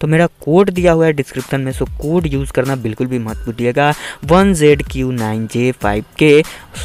तो मेरा कोड दिया हुआ है डिस्क्रिप्शन में सो कोड यूज़ करना बिल्कुल भी मत भूलिएगा one Z Q nine J five K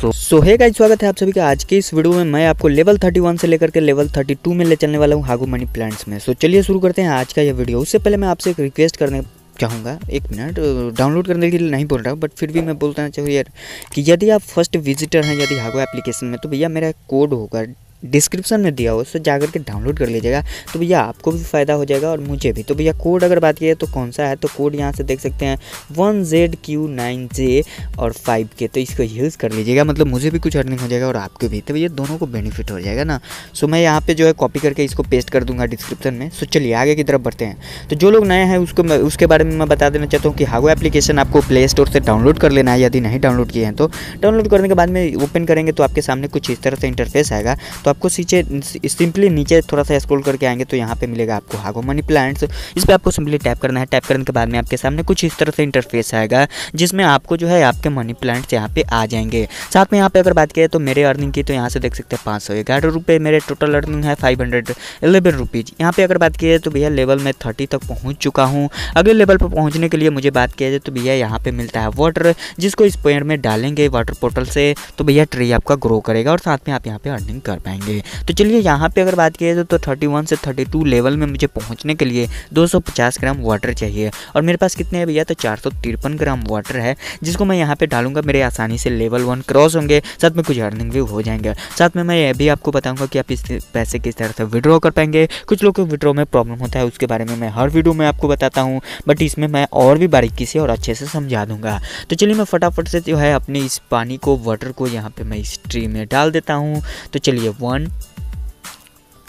so सो है गाइज स्वागत है आप सभी का आज के इस वीडियो में मैं आपको लेवल थर्टी वन से लेकर के लेवल थर्टी टू में ले चलने वाला हूँ हागू मनी प्लांट्स में सो चलिए शुरू करते हैं आज का यह वीडियो उससे पहले मैं आपसे एक रिक्वेस्ट करने चाहूँगा एक मिनट डाउनलोड करने के लिए नहीं बोल रहा हूँ बट फिर भी मैं बोलता चाहूँ यार कि यदि आप फर्स्ट विजिटर हैं यदि हागो एप्लीकेशन में तो भैया मेरा कोड होगा डिस्क्रिप्शन में दिया हो उससे जा करके डाउनलोड कर लीजिएगा तो भैया आपको भी फ़ायदा हो जाएगा और मुझे भी तो भैया कोड अगर बात की तो कौन सा है तो कोड यहाँ से देख सकते हैं one Z Q nine J और फाइव के तो इसको यूज़ कर लीजिएगा मतलब मुझे भी कुछ अर्निंग हो जाएगा और आपके भी तो भैया दोनों को बेनिफिट हो जाएगा ना सो मैं यहाँ पर जो है कॉपी करके इसको पेस्ट कर दूँगा डिस्क्रिप्शन में सो चलिए आगे की तरफ बढ़ते हैं तो जो लोग नए हैं उसको मैं उसके बारे में मैं बता देना चाहता हूँ कि हागो एप्लीकेशन आपको प्ले स्टोर से डाउनलोड कर लेना है यदि नहीं डाउनलोड किए हैं तो डाउनलोड करने के बाद में ओपन करेंगे तो आपके सामने कुछ इस तरह से इंटरफेस आएगा तो तो आपको सीचे सिंपली नीचे थोड़ा सा स्क्रोल करके आएंगे तो यहाँ पे मिलेगा आपको हागो मनी प्लांट्स इस पर आपको सिंपली टैप करना है टैप करने के बाद में आपके सामने कुछ इस तरह से इंटरफेस आएगा जिसमें आपको जो है आपके मनी प्लांट्स यहाँ पे आ जाएंगे साथ में यहाँ पे अगर बात करें तो मेरे अर्निंग की तो यहाँ से देख सकते हैं पाँच सौ ग्यारह रुपये मेरे टोटल अर्निंग है फाइव हंड्रेड एलेवन रुपीज़ यहाँ पर अगर बात की जाए तो भैया लेवल में थर्टी तक पहुँच चुका हूँ अगले लेवल पर पहुँचने के लिए मुझे बात किया जाए तो भैया यहाँ पर मिलता है वाटर जिसको इस पेड़ में डालेंगे वाटर पोर्टल से तो भैया ट्री आपका ग्रो करेगा और साथ में आप यहाँ पर अर्निंग कर पाएंगे जाएंगे तो चलिए यहाँ पे अगर बात की जाए तो थर्टी तो वन से थर्टी टू लेवल में मुझे पहुँचने के लिए दो सौ पचास ग्राम वाटर चाहिए और मेरे पास कितने भैया तो चार सौ तिरपन ग्राम वाटर है जिसको मैं यहाँ पर डालूंगा मेरे आसानी से लेवल वन क्रॉस होंगे साथ में कुछ अर्निंग भी हो जाएंगे साथ में मैं ये भी आपको बताऊँगा कि आप इस पैसे किस तरह से विड्रॉ कर पाएंगे कुछ लोग को विड्रॉ में प्रॉब्लम होता है उसके बारे में मैं हर वीडियो में आपको बताता हूँ बट इसमें मैं और भी बारीकी से और अच्छे से समझा दूंगा तो चलिए मैं फटाफट से जो है अपने इस पानी को वाटर को यहाँ पे मैं स्ट्रीम में डाल देता हूँ तो चलिए one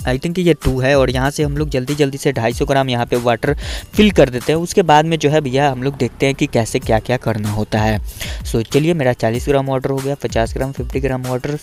आई थिंक ये टू है और यहाँ से हम लोग जल्दी जल्दी से 250 ग्राम यहाँ पे वाटर फिल कर देते हैं उसके बाद में जो है भैया हम लोग देखते हैं कि कैसे क्या क्या करना होता है सो so, चलिए मेरा 40 ग्राम वाटर हो गया 50 ग्राम 50 ग्राम वाटर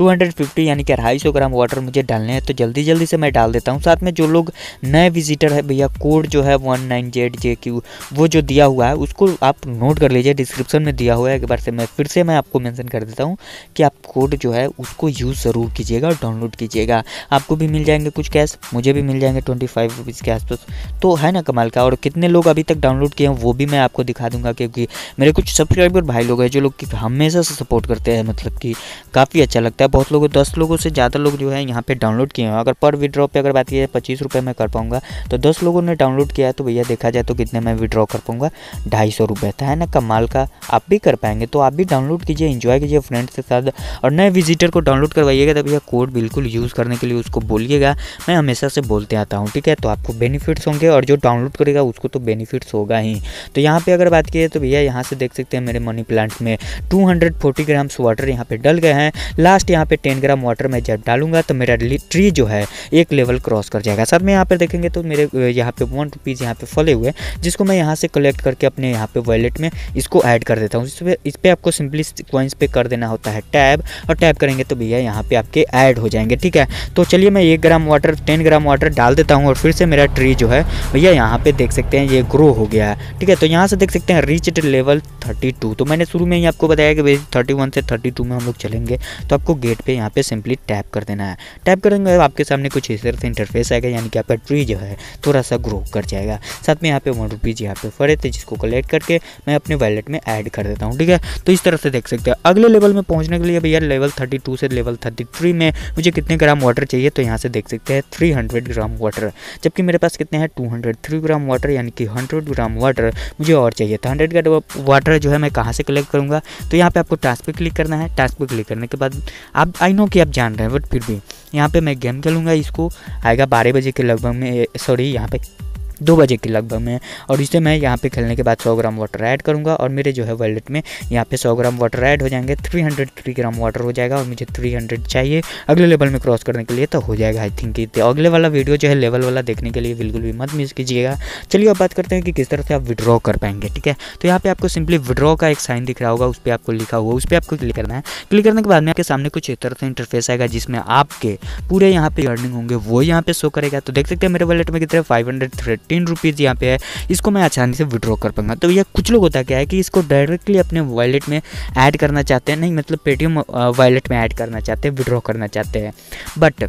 250 यानी कि अढ़ाई ग्राम वाटर मुझे डालने हैं तो जल्दी जल्दी से मैं डाल देता हूँ साथ में जो लोग नए विजिटर है भैया कोड जो है one nine Z J Q वो जो दिया हुआ है उसको आप नोट कर लीजिए डिस्क्रिप्शन में दिया हुआ है एक बार से मैं फिर से मैं आपको मैंसन कर देता हूँ कि आप कोड जो है उसको यूज़ ज़रूर कीजिएगा और डाउनलोड कीजिएगा आपको भी मिल जाएंगे कुछ कैश मुझे भी मिल जाएंगे ट्वेंटी फाइव रुपीज़ के आसपास तो है ना कमाल का और कितने लोग अभी तक डाउनलोड किए हैं वो भी मैं आपको दिखा दूंगा क्योंकि मेरे कुछ सब्सक्राइबर भाई लोग हैं जो लोग हमेशा से सपोर्ट करते हैं मतलब कि काफ़ी अच्छा लगता है बहुत लोगों दस लोगों से ज़्यादा लोग जो है यहाँ पर डाउनलोड किए हैं अगर पर विड्रॉ पर अगर बात की जाए पच्चीस रुपये मैं कर पाऊँगा तो दस लोगों ने डाउनलोड किया है तो भैया देखा जाए तो कितने मैं विड्रॉ कर पाऊँगा ढाई सौ रुपये था तो है ना कमाल का आप भी कर पाएंगे तो आप भी डाउनलोड कीजिए इन्जॉय कीजिए फ्रेंड्स के साथ और नए विजिटर को डाउनलोड करवाइएगा तब यह कोड बिल्कुल यूज़ करने के लिए उसको बोलिएगा मैं हमेशा से बोलते आता हूँ ठीक है तो आपको बेनिफिट्स होंगे और जो डाउनलोड करेगा उसको तो बेनिफिट्स होगा ही तो यहाँ पर अगर बात की जाए तो भैया यहाँ से देख सकते हैं मेरे मनी प्लांट में टू ग्राम्स वाटर यहाँ पर डल गए हैं लास्ट यहाँ पर टेन ग्राम वाटर मैं जब डालूंगा तो मेरा ट्री जो है एक लेवल क्रॉस कर जाएगा सर मैं यहाँ पर देखेंगे तो मेरे यहाँ पे वन रुपीज़ यहाँ पे फले हुए जिसको मैं यहाँ से कलेक्ट करके अपने यहाँ पे वॉलेट में इसको ऐड कर देता हूँ इस पर आपको सिंपली कॉइन्स पे कर देना होता है टैब और टैब करेंगे तो भैया यहाँ पे आपके ऐड हो जाएंगे ठीक है तो चलिए मैं एक gram water ten gram water डाल देता हूँ और फिर से मेरा ट्री जो है भैया यहाँ पे देख सकते हैं ये ग्रो हो गया है ठीक है तो यहाँ से देख सकते हैं रीच लेवल थर्टी टू तो मैंने शुरू में ही आपको बताया कि भाई थर्टी वन से थर्टी टू में हम लोग चलेंगे तो आपको गेट पे यहाँ पे सिंपली टैप कर देना है टैप करेंगे आपके सामने कुछ इस तरह से इंटरफेस आएगा यानी कि आपका ट्री जो है थोड़ा सा ग्रो कर जाएगा साथ में यहाँ पे वन रुपीज़ यहाँ पे फरे थे जिसको कलेक्ट करके मैं अपने वैलेट में ऐड कर देता हूँ ठीक है तो इस तरह से देख सकते हैं अगले लेवल में पहुँचने के लिए भैया लेवल थर्टी टू से लेवल थर्टी थ्री में मुझे कितने ग्राम वाटर चाहिए तो यहाँ से देख सकते हैं थ्री हंड्रेड ग्राम वाटर जबकि मेरे पास कितने हैं two hundred three gram water यानी कि हंड्रेड ग्राम वाटर मुझे और चाहिए था हंड्रेड वाटर ऑर्डर जो है मैं कहाँ से कलेक्ट करूँगा तो यहाँ पर आपको टास्क क्लिक करना है टास्क क्लिक करने के बाद आप आई नो कि आप जान रहे हैं बट फिर भी यहाँ पर मैं गेम खेलूँगा इसको आएगा बारह बजे के लगभग में सॉरी यहाँ पर दो बजे के लगभग में और इसे मैं यहाँ पे खेलने के बाद 100 ग्राम वाटर ऐड करूँगा और मेरे जो है वॉलेट में यहाँ पे 100 ग्राम वाटर ऐड हो जाएंगे 303 ग्राम वाटर हो जाएगा और मुझे 300 चाहिए अगले लेवल में क्रॉस करने के लिए तो हो जाएगा आई थिंक तो अगले वाला वीडियो जो है लेवल वाला देखने के लिए बिल्कुल भी मत मिस कीजिएगा चलिए अब बात करते हैं कि किस तरह से आप विड्रॉ कर पाएंगे ठीक है तो यहाँ पर आपको सिंपली विड्रॉ का एक साइन दिख रहा होगा उस पर आपको लिखा हुआ उस पर आपको क्लिक करना है क्लिक करने के बाद में आपके सामने कुछ एक तरह से इंटरफेस आएगा जिसमें आपके पूरे यहाँ पे अर्निंग होंगे वो यहाँ पे शो करेगा तो देख सकते हैं मेरे वॉलेट में कितने फाइव हंड्रेड टेन रुपीज़ यहाँ पे है इसको मैं आसानी से विड्रॉ कर पाऊंगा तो यह कुछ लोग होता क्या है कि इसको डायरेक्टली अपने वॉलेट में ऐड करना चाहते हैं नहीं मतलब पेटीएम वॉलेट में ऐड करना चाहते हैं विड्रॉ करना चाहते हैं बट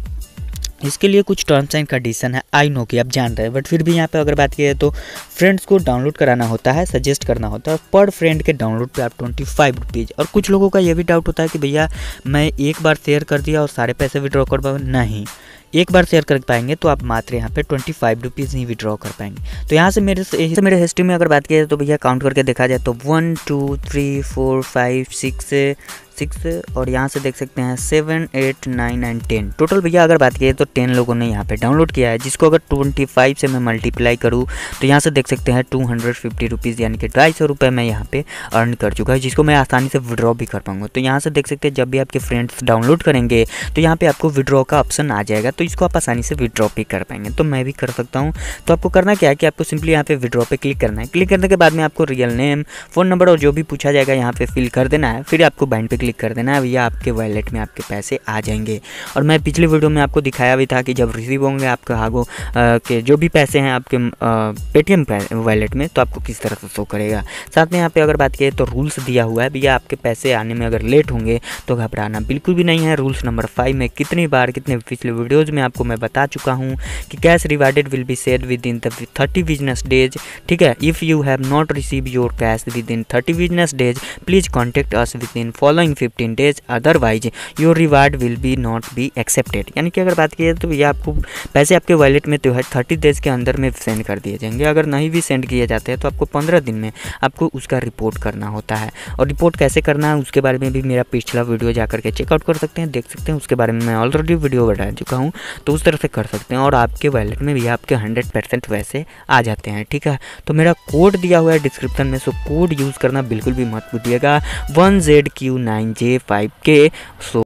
इसके लिए कुछ टर्म्स एंड कंडीशन है आई नो कि आप जान रहे हैं बट फिर भी यहाँ पे अगर बात की जाए तो फ्रेंड्स को डाउनलोड कराना होता है सजेस्ट करना होता है पर फ्रेंड के डाउनलोड पे आप ट्वेंटी फाइव रुपीज़ और कुछ लोगों का ये भी डाउट होता है कि भैया मैं एक बार शेयर कर दिया और सारे पैसे विड्रॉ कर पाऊँ नहीं एक बार शेयर कर पाएंगे तो आप मात्र यहाँ पे ट्वेंटी फाइव रुपीज़ ही विड्रॉ कर पाएंगे तो यहाँ से मेरे से मेरे हिस्ट्री में अगर बात की जाए तो भैया काउंट करके देखा जाए तो one two three four five six six और यहाँ से देख सकते हैं seven eight nine and ten total भैया अगर बात की तो टेन लोगों ने यहाँ पे डाउनलोड किया है जिसको अगर ट्वेंटी फाइव से मैं मल्टीप्लाई करूँ तो यहाँ से देख सकते हैं टू हंड्रेड फिफ्टी रुपीज़ यानी कि ढाई सौ रुपये मैं यहाँ पे अर्न कर चुका है जिसको मैं आसानी से विड्रॉ भी कर पाऊंगा तो यहाँ से देख सकते हैं जब भी आपके फ्रेंड्स डाउनलोड करेंगे तो यहाँ पर आपको विड्रॉ का ऑप्शन आ जाएगा तो इसको आप आसानी से विड्रॉ भी कर पाएंगे तो मैं भी कर सकता हूँ तो आपको करना क्या है कि आपको सिंपली यहाँ पे विड्रॉ पर क्लिक करना है क्लिक करने के बाद में आपको रियल नेम फ़ोन नंबर और जो भी पूछा जाएगा यहाँ पर फिल कर देना है फिर आपको बैंक पे क्लिक कर देना है भैया आपके वैलेट में आपके पैसे आ जाएंगे और मैं पिछले वीडियो में आपको दिखाया भी था कि जब रिसीव होंगे आपके हागो के जो भी पैसे हैं आपके पेटीएम वैलेट में तो आपको किस तरह से शो करेगा साथ में यहाँ पे अगर बात की तो रूल्स दिया हुआ है भैया आपके पैसे आने में अगर लेट होंगे तो घबराना बिल्कुल भी नहीं है रूल्स नंबर फाइव में कितनी बार कितने पिछले वीडियोज़ में आपको मैं बता चुका हूँ कि cash rewarded will be said within thirty business days ठीक है if you have not receive your cash within thirty business days please contact us within following fifteen days otherwise your reward will be not be accepted यानी कि अगर बात की जाए तो ये आपको पैसे आपके वॉलेट में तो है थर्टी डेज के अंदर में सेंड कर दिए जाएंगे अगर नहीं भी सेंड किए जाते हैं तो आपको पंद्रह दिन में आपको उसका रिपोर्ट करना होता है और रिपोर्ट कैसे करना है उसके बारे में भी मेरा पिछला वीडियो जा करके चेकआउट कर सकते हैं देख सकते हैं उसके बारे में मैं ऑलरेडी वीडियो बना चुका हूँ तो उस तरह से कर सकते हैं और आपके वॉलेट में भी आपके हंड्रेड परसेंट वैसे आ जाते हैं ठीक है तो मेरा कोड दिया हुआ है डिस्क्रिप्शन में सो कोड यूज़ करना बिल्कुल भी मत भूलिएगा one Z Q nine N J five K सो